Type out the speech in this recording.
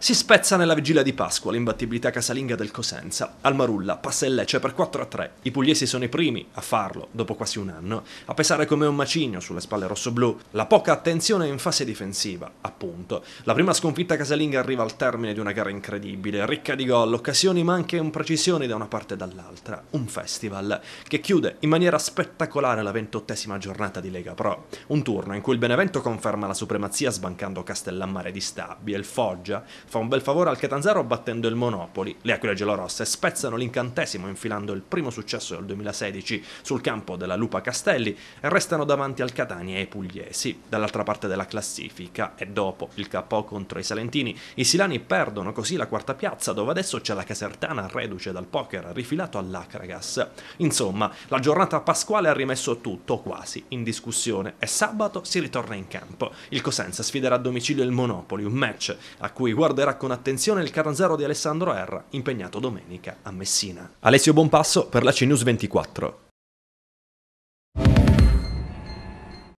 Si spezza nella vigilia di Pasqua l'imbattibilità casalinga del Cosenza. Al Marulla passa il Lecce per 4 3. I pugliesi sono i primi a farlo, dopo quasi un anno, a pesare come un macigno sulle spalle rossoblù la poca attenzione in fase difensiva, appunto. La prima sconfitta casalinga arriva al termine di una gara incredibile, ricca di gol, occasioni ma anche imprecisioni da una parte e dall'altra. Un festival che chiude in maniera spettacolare la ventottesima giornata di Lega Pro. Un turno in cui il Benevento conferma la supremazia sbancando Castellammare di Stabia, il Foggia fa un bel favore al Catanzaro battendo il Monopoli. Le Aquile Gelorosse spezzano l'incantesimo infilando il primo successo del 2016 sul campo della Lupa Castelli e restano davanti al Catania e ai Pugliesi. Dall'altra parte della classifica e dopo il KO contro i Salentini, i Silani perdono così la quarta piazza dove adesso c'è la Casertana reduce dal poker rifilato all'Acragas. Insomma, la giornata pasquale ha rimesso tutto quasi in discussione e sabato si ritorna in campo. Il Cosenza sfiderà a domicilio il Monopoli, un match a cui guardano guarderà con attenzione il Caranzaro di Alessandro Erra, impegnato domenica a Messina. Alessio Bonpasso per la CNews 24.